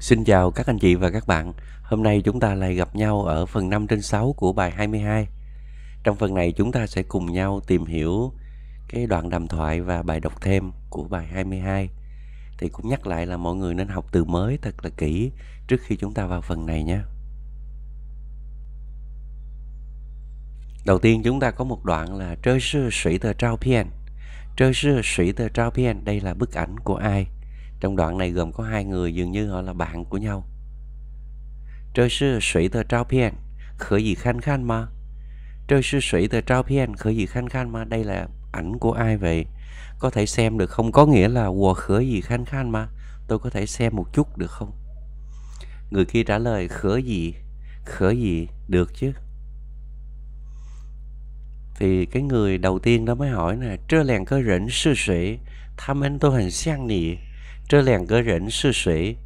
Xin chào các anh chị và các bạn. Hôm nay chúng ta lại gặp nhau ở phần 5 trên 6 của bài 22. Trong phần này chúng ta sẽ cùng nhau tìm hiểu cái đoạn đàm thoại và bài đọc thêm của bài 22. Thì cũng nhắc lại là mọi người nên học từ mới thật là kỹ trước khi chúng ta vào phần này nhé. Đầu tiên chúng ta có một đoạn là Trơ sư sĩ tờ trao pian. Trơ sư sĩ tờ trao pian, đây là bức ảnh của ai? Trong đoạn này gồm có hai người dường như họ là bạn của nhau. Trời sư sủy tờ trao phiền, khởi gì khăn khăn mà. Trời sư sủy tờ trao phiền, khởi gì khăn khăn mà. Đây là ảnh của ai vậy? Có thể xem được không? Có nghĩa là quà khởi gì khăn khăn mà. Tôi có thể xem một chút được không? Người kia trả lời khởi gì, khởi gì được chứ. Thì cái người đầu tiên đó mới hỏi nè, trơ lèn cơ rỉnh sư sĩ, tham anh tôi hành sang nị. 这两个人是谁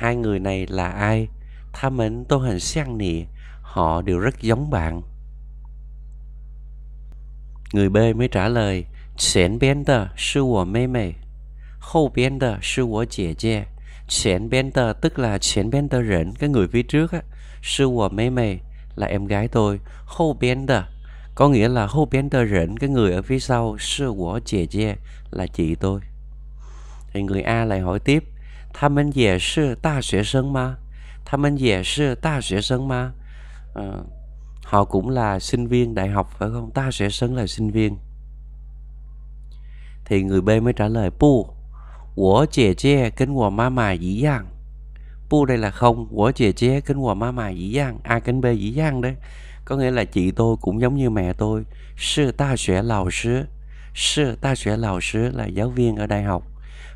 ？Hai người này là ai? Tha mến tô hình sang nị. Họ đều rất giống bạn. Người B mới trả lời, Chén bên tờ sư của mê mê. Hậu bên tờ sư của 姐姐. Chén bên tờ tức là chén bên tờ rỉnh, cái người phía trước á. Sư của mê mê là em gái tôi. Hậu bên tờ có nghĩa là hậu bên tờ rỉnh, cái người ở phía sau. Sư của 姐姐 là chị tôi. Thì người A lại hỏi tiếp, Tha men dễ sư ta sẽ sân ma? Tha men dễ sư ta sẽ sân ma? À, họ cũng là sinh viên đại học phải không? Ta sẽ sân là sinh viên. Thì người B mới trả lời, pu của chè che kính hòa ma mà dĩ dàng. pu đây là không, của chè che kính hòa ma mà dĩ dàng. A kính B dĩ dàng đấy. Có nghĩa là chị tôi cũng giống như mẹ tôi. Sư ta sẽ lào sư. Sư ta sẽ lào sư là giáo viên ở đại học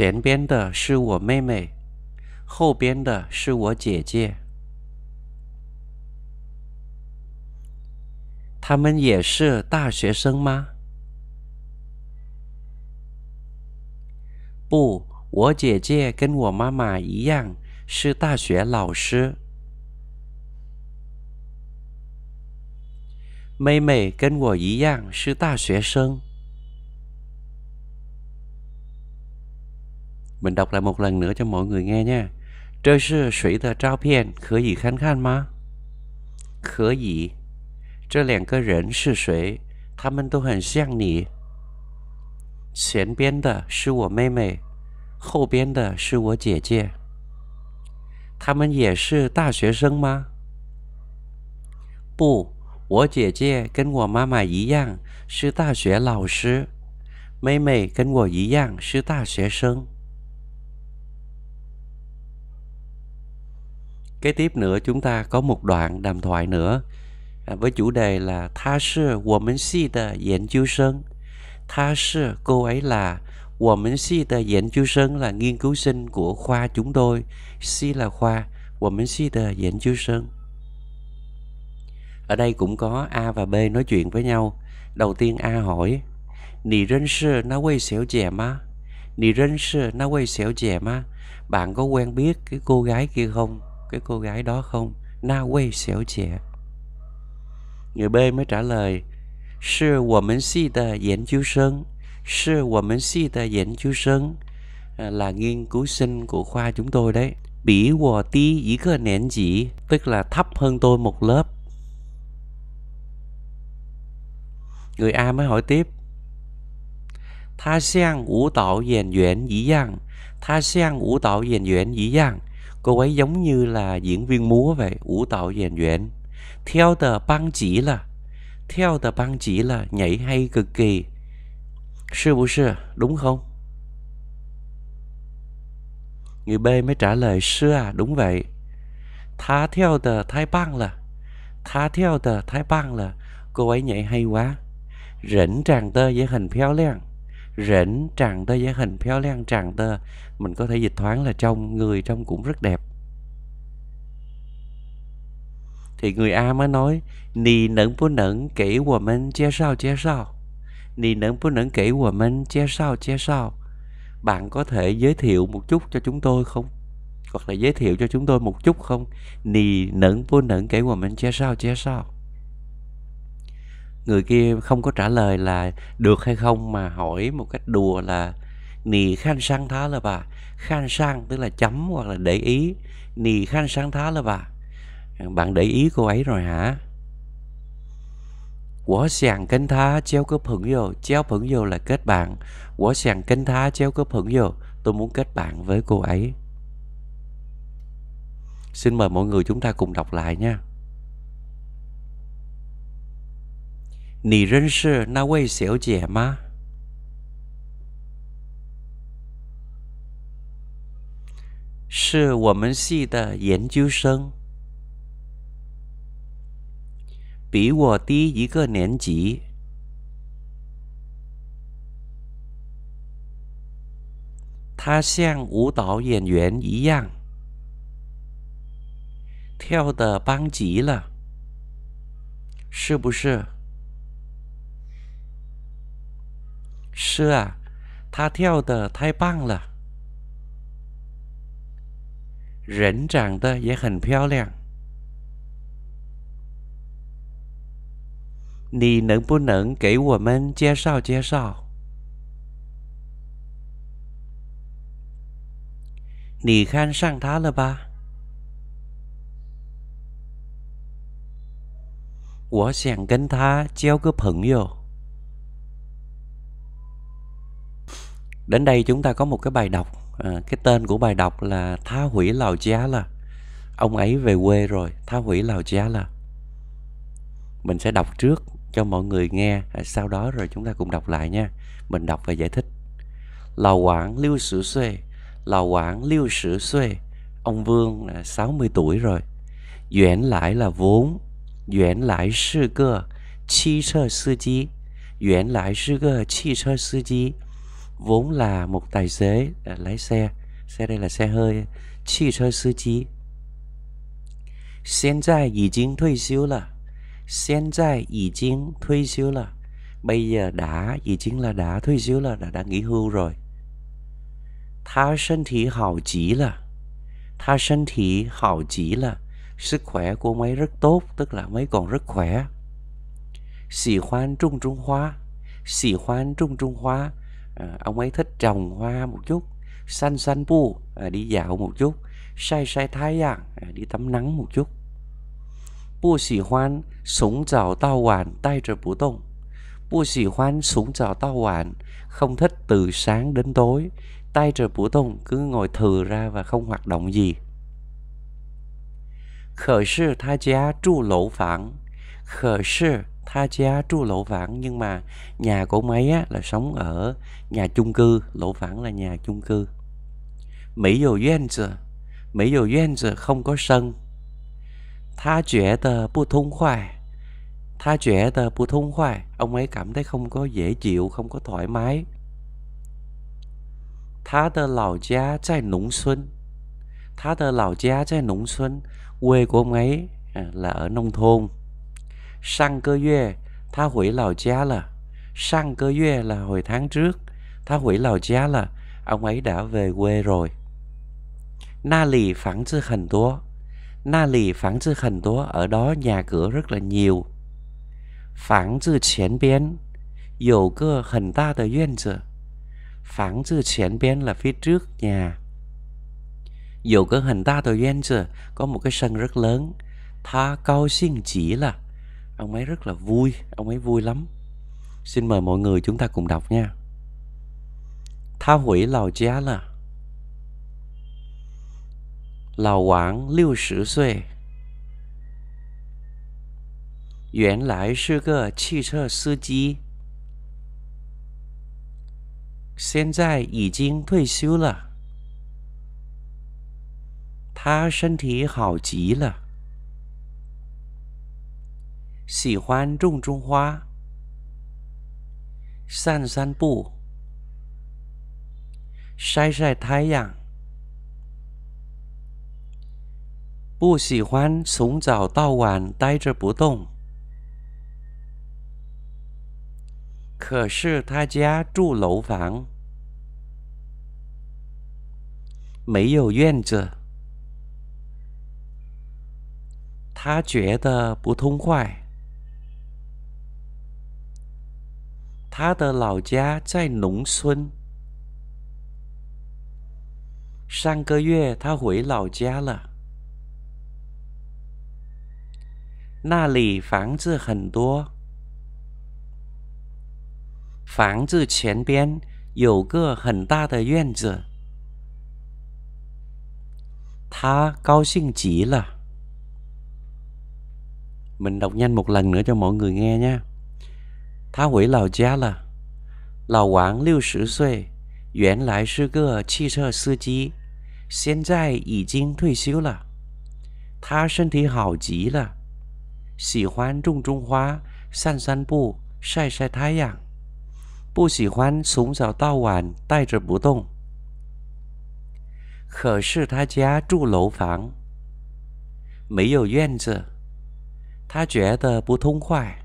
前边的是我妹妹，后边的是我姐姐。他们也是大学生吗？不，我姐姐跟我妈妈一样是大学老师。妹妹跟我一样是大学生。Mình đọc lại một lần nữa cho mọi người nghe nhé. Đây 是谁的照片？可以看看吗？可以。这两个人是谁？他们都很像你。前边的是我妹妹，后边的是我姐姐。他们也是大学生吗？不，我姐姐跟我妈妈一样是大学老师，妹妹跟我一样是大学生。Kế tiếp nữa chúng ta có một đoạn đàm thoại nữa à, với chủ đề là Tha sư của mình si de diễn chiếu sơn. Tha sư cô ấy là của mình si de diễn chiếu sơn là nghiên cứu sinh của khoa chúng tôi. Si là khoa, của mình si de diễn chiếu sơn. Ở đây cũng có A và B nói chuyện với nhau. Đầu tiên A hỏi Nì rên sư na quay xẻo chè ma Nì rên sư na quay xẻo chè ma Bạn có quen biết cái cô gái kia không? cái cô gái đó không? Na Wei xéo trẻ. Người B mới trả lời, Sư của mình si tờ diễn chiếu sân, Sư của mình si tờ diễn chiếu sân, là nghiên cứu sinh của khoa chúng tôi đấy. Bỉ của ti dĩ cơ nén chỉ, tức là thấp hơn tôi một lớp. Người A mới hỏi tiếp, Tha sang ngũ tạo diễn duyễn dĩ dàng, Tha sang ngũ tạo diễn duyễn dĩ dàng, cô ấy giống như là diễn viên múa vậy, vũ tạo diễn viên. Theo tờ băng chỉ là, theo tờ băng chỉ là nhảy hay cực kỳ. Sư bù sư, đúng không? Người B mới trả lời sư à, đúng vậy. Thá theo tờ thái băng là, thá theo tờ thái băng là, cô ấy nhảy hay quá. Rỉnh tràng tơ với hình phéo léo rễn tràn tơ dáng hình phéo len tràn tơ mình có thể dịch thoáng là trong người trong cũng rất đẹp thì người A mới nói nì nẫn bố nẫn kể của mình chia sao chia sao nì nẫn bố nẫn kể của mình chia sao chia sao bạn có thể giới thiệu một chút cho chúng tôi không hoặc là giới thiệu cho chúng tôi một chút không nì nẫn bố nẫn kể của mình chia sao chia sao người kia không có trả lời là được hay không mà hỏi một cách đùa là nì khan sang thá là bà khan sang tức là chấm hoặc là để ý nì khan sang thá là bà bạn để ý cô ấy rồi hả quả sàng cánh thá treo cấp hưởng vô treo hưởng vô là kết bạn quả sàng cánh thá treo cấp hưởng vô tôi muốn kết bạn với cô ấy xin mời mọi người chúng ta cùng đọc lại nha 你认识那位小姐吗？是我们系的研究生，比我低一个年级。她像舞蹈演员一样，跳的棒极了，是不是？是啊，他跳的太棒了，人长得也很漂亮。你能不能给我们介绍介绍？你看上他了吧？我想跟他交个朋友。Đến đây chúng ta có một cái bài đọc, à, cái tên của bài đọc là Tha Hủy Lào Giá là Ông ấy về quê rồi, Tha Hủy Lào Giá là Mình sẽ đọc trước cho mọi người nghe, à, sau đó rồi chúng ta cùng đọc lại nha. Mình đọc và giải thích. Lào Quảng Lưu Sử Xuê Lào Quảng Lưu Sử Xuê Ông Vương à, 60 tuổi rồi Duyễn lại là vốn Duyễn lại sư cơ Chi sơ sư chí Duyễn lại sư cơ Chi sơ sư chí vốn là một tài xế à, lái xe xe đây là xe hơi chi sơ sư chí hiện tại 已经退休了 hiện tại 已经退休了 bây giờ đã 已 chính là đã 退休 là đã đã nghỉ hưu rồi tha thân thể hảo chỉ là tha thân thể hảo chỉ là sức khỏe của mấy rất tốt tức là mấy còn rất khỏe sĩ hoan trung trung hoa sĩ hoan trung trung hoa Ờ, ông ấy thích trồng hoa một chút san san pu ờ, đi dạo một chút sai sai thái giang à, đi tắm nắng một chút bu xỉ hoan sống rào tao hoàn tay trời bù tông bu xỉ hoan sống rào tao hoàn không thích từ sáng đến tối tay trời bù tông cứ ngồi thừ ra và không hoạt động gì khởi sư tha giá trụ lỗ phản khởi sư tha cha tru lỗ vãng nhưng mà nhà của ông ấy á, là sống ở nhà chung cư lỗ vãng là nhà chung cư mỹ dù duyên mỹ dù duyên không có sân tha trẻ tờ bu thông khoai tha trẻ tờ bu thông khoai ông ấy cảm thấy không có dễ chịu không có thoải mái tha tờ lão cha trai nũng xuân tha tờ lão cha trai nũng xuân quê của ông ấy à, là ở nông thôn 上个月他回老家了. Sang cơ yue là hồi tháng trước. ta hủy lào gia là ông ấy đã về quê rồi. Na lì phản sư hành tố. Na lì phản sư hành tố ở đó nhà cửa rất là nhiều. Phản sư chén biến. Dầu cơ hình ta tờ duyên sư. Phản sư chén biến là phía trước nhà. Dầu cơ hình ta tờ duyên sư có một cái sân rất lớn. Tha cao xin chỉ là ông ấy rất là vui ông ấy vui lắm xin mời mọi người chúng ta cùng đọc nha tha hủy lào gia là lào quảng liêu sử xuê Yuán lại sư cơ chi chơ sư chí Hiện 喜欢种种花，散散步，晒晒太阳。不喜欢从早到晚呆着不动。可是他家住楼房，没有院子，他觉得不痛快。他的老家在农村。上个月他回老家了，那里房子很多，房子前边有个很大的院子，他高兴极了。mình đọc nhanh một lần nữa cho mọi người nghe n h a 他回老家了。老王六十岁，原来是个汽车司机，现在已经退休了。他身体好极了，喜欢种种花、散散步、晒晒太阳，不喜欢从早到晚待着不动。可是他家住楼房，没有院子，他觉得不痛快。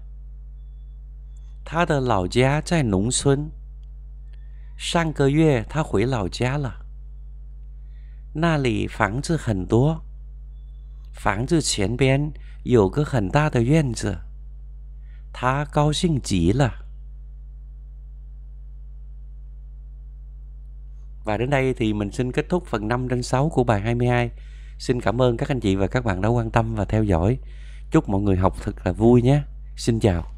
他的老家在农村。上个月他回老家了，那里房子很多。房子前边有个很大的院子，他高兴极了。Và đến đây thì mình xin kết thúc phần 5 trên 6 của bài 22. Xin cảm ơn các anh chị và các bạn đã quan tâm và theo dõi. Chúc mọi người học thật là vui nhé. Xin chào.